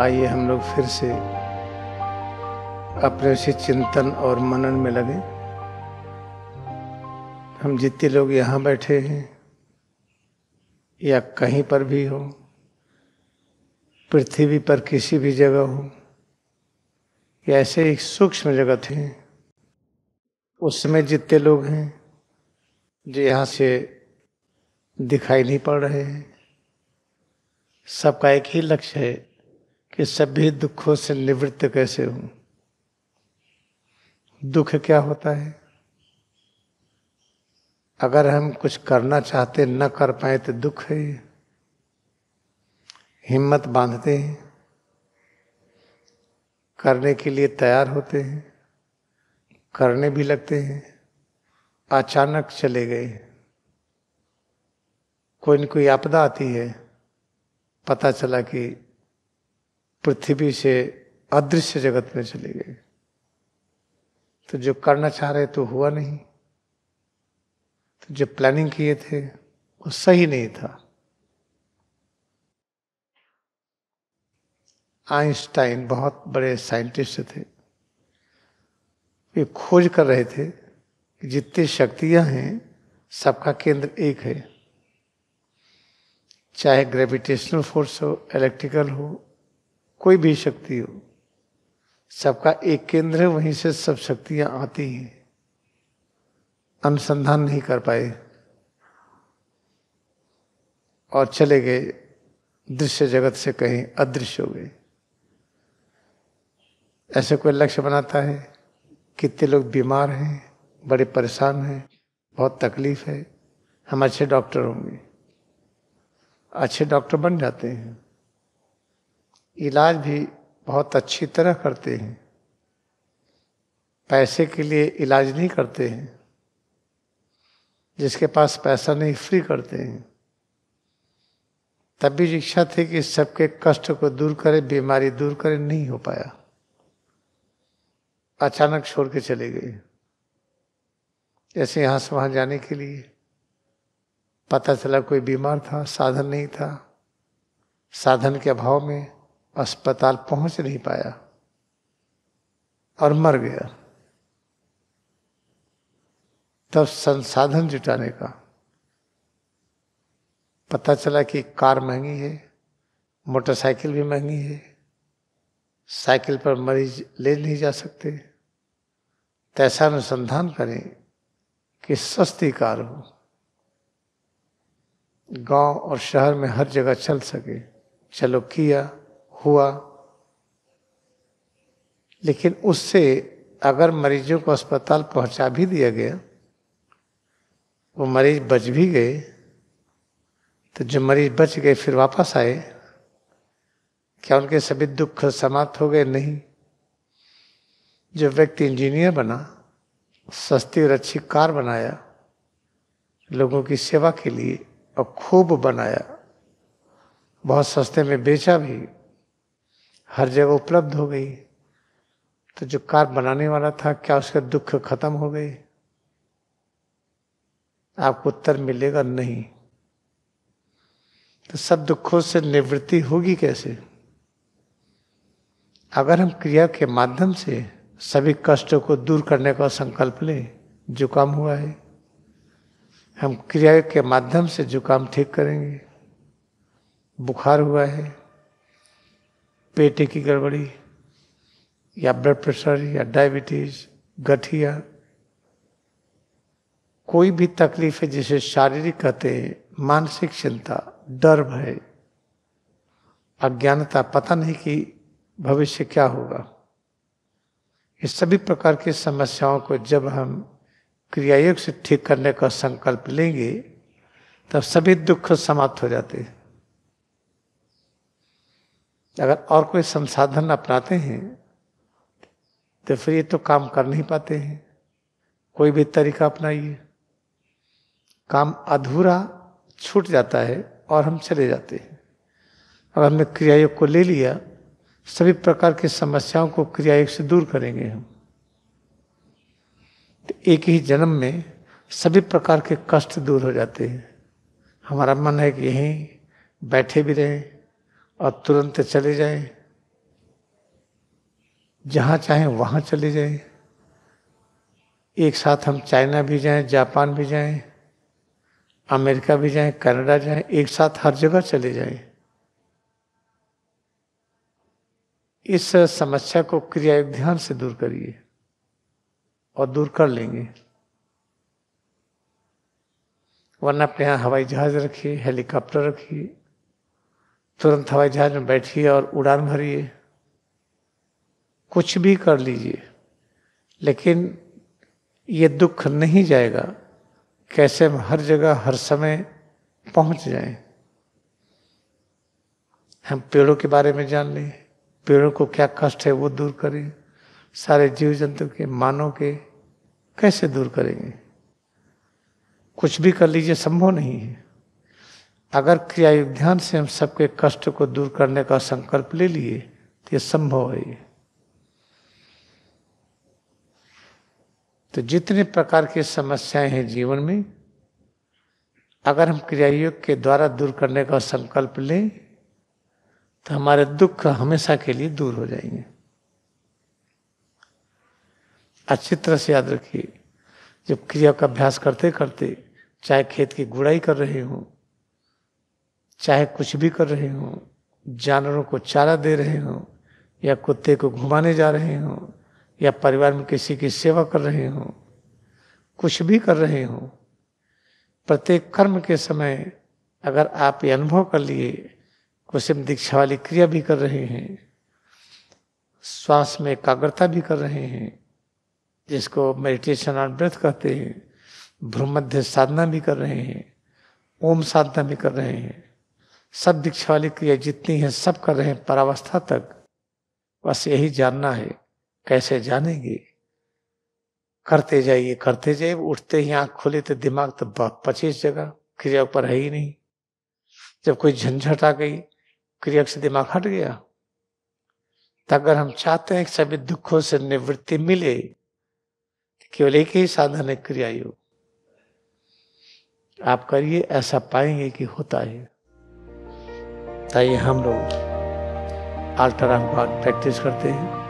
आइए हम लोग फिर से अपने से चिंतन और मनन में लगे हम जितने लोग यहाँ बैठे हैं या कहीं पर भी हो पृथ्वी पर किसी भी जगह हो या ऐसे एक सूक्ष्म जगत थे उसमें जितने लोग हैं जो यहाँ से दिखाई नहीं पड़ रहे हैं सबका एक ही लक्ष्य है कि सभी दुखों से निवृत्त कैसे हूं दुख क्या होता है अगर हम कुछ करना चाहते न कर पाए तो दुख है हिम्मत बांधते हैं करने के लिए तैयार होते हैं करने भी लगते हैं अचानक चले गए कोई न कोई आपदा आती है पता चला कि पृथ्वी से अदृश्य जगत में चले गए तो जो करना चाह रहे तो हुआ नहीं तो जो प्लानिंग किए थे वो सही नहीं था आइंस्टाइन बहुत बड़े साइंटिस्ट थे वे खोज कर रहे थे कि जितनी शक्तियां हैं सबका केंद्र एक है चाहे ग्रेविटेशनल फोर्स हो इलेक्ट्रिकल हो कोई भी शक्ति हो सबका एक केंद्र है वहीं से सब शक्तियां आती हैं अनुसंधान नहीं कर पाए और चले गए दृश्य जगत से कहीं अदृश्य हो गए ऐसे कोई लक्ष्य बनाता है कितने लोग बीमार हैं बड़े परेशान हैं बहुत तकलीफ है हम अच्छे डॉक्टर होंगे अच्छे डॉक्टर बन जाते हैं इलाज भी बहुत अच्छी तरह करते हैं पैसे के लिए इलाज नहीं करते हैं जिसके पास पैसा नहीं फ्री करते हैं तब भी इच्छा थी कि सबके कष्ट को दूर करें बीमारी दूर करें नहीं हो पाया अचानक छोड़ के चले गए जैसे यहाँ से वहाँ जाने के लिए पता चला कोई बीमार था साधन नहीं था साधन के अभाव में अस्पताल पहुंच नहीं पाया और मर गया तब संसाधन जुटाने का पता चला कि कार महंगी है मोटरसाइकिल भी महंगी है साइकिल पर मरीज ले नहीं जा सकते तैसा तो अनुसंधान करें कि सस्ती कार हो गांव और शहर में हर जगह चल सके चलो किया हुआ लेकिन उससे अगर मरीजों को अस्पताल पहुंचा भी दिया गया वो मरीज बच भी गए तो जो मरीज बच गए फिर वापस आए क्या उनके सभी दुख समाप्त हो गए नहीं जो व्यक्ति इंजीनियर बना सस्ती और अच्छी कार बनाया लोगों की सेवा के लिए और खूब बनाया बहुत सस्ते में बेचा भी हर जगह उपलब्ध हो गई तो जो कार बनाने वाला था क्या उसका दुख खत्म हो गए आपको उत्तर मिलेगा नहीं तो सब दुखों से निवृत्ति होगी कैसे अगर हम क्रिया के माध्यम से सभी कष्टों को दूर करने का संकल्प लें जो काम हुआ है हम क्रिया के माध्यम से जुकाम ठीक करेंगे बुखार हुआ है पेटे की गड़बड़ी या ब्लड प्रेशर या डायबिटीज गठिया कोई भी तकलीफ है जिसे शारीरिक कहते हैं मानसिक चिंता डर भय अज्ञानता पता नहीं कि भविष्य क्या होगा इस सभी प्रकार की समस्याओं को जब हम क्रियायोग से ठीक करने का संकल्प लेंगे तब सभी दुख समाप्त हो जाते हैं अगर और कोई संसाधन अपनाते हैं तो फिर ये तो काम कर नहीं पाते हैं कोई भी तरीका अपनाइए काम अधूरा छूट जाता है और हम चले जाते हैं अगर हमने क्रियायोग को ले लिया सभी प्रकार की समस्याओं को क्रियायोग से दूर करेंगे हम तो एक ही जन्म में सभी प्रकार के कष्ट दूर हो जाते हैं हमारा मन है कि यहीं बैठे भी रहें और तुरंत चले जाए जहाँ चाहें वहाँ चले जाए एक साथ हम चाइना भी जाएं जापान भी जाएं अमेरिका भी जाएं कनाडा जाएं एक साथ हर जगह चले जाएं इस समस्या को क्रिया ध्यान से दूर करिए और दूर कर लेंगे वरना अपने यहाँ हवाई जहाज रखिए हेलीकॉप्टर रखिए तुरंत हवाई जहाज में बैठिए और उड़ान भरिए कुछ भी कर लीजिए लेकिन ये दुख नहीं जाएगा कैसे हम हर जगह हर समय पहुंच जाए हम पेड़ों के बारे में जान लें पेड़ों को क्या कष्ट है वो दूर करें सारे जीव जंतु के मानव के कैसे दूर करेंगे कुछ भी कर लीजिए संभव नहीं है अगर क्रिया योग ध्यान से हम सबके कष्ट को दूर करने का संकल्प ले लिए तो ये संभव है ये तो जितने प्रकार की समस्याएं हैं जीवन में अगर हम क्रिया योग के द्वारा दूर करने का संकल्प लें तो हमारे दुख हमेशा के लिए दूर हो जाएंगे अच्छी तरह से याद रखिए जब क्रिया का अभ्यास करते करते चाहे खेत की गुड़ाई कर रहे हों चाहे कुछ भी कर रहे हों जानवरों को चारा दे रहे हों या कुत्ते को घुमाने जा रहे हों या परिवार में किसी की सेवा कर रहे हों कुछ भी कर रहे हों प्रत्येक कर्म के समय अगर आप ये अनुभव कर लिए कुसुम दीक्षा वाली क्रिया भी कर रहे हैं श्वास में एकाग्रता भी कर रहे हैं जिसको मेडिटेशन और ब्रेथ कहते हैं भ्रमध्य साधना भी कर रहे हैं ओम साधना भी कर रहे हैं सब दीक्षा वाली क्रिया जितनी है सब कर रहे हैं परावस्था तक बस यही जानना है कैसे जानेंगे करते जाइए करते जाइए उठते ही आंख खुले तो दिमाग तो पच्चीस जगह क्रिया ऊपर है ही नहीं जब कोई झंझट आ गई क्रिया से दिमाग हट गया तो अगर हम चाहते हैं कि सभी दुखों से निवृत्ति मिले तो केवल एक ही साधन है क्रिया योग आप करिए ऐसा पाएंगे कि होता है ताइए हम लोग आल्टर तरह प्रैक्टिस करते हैं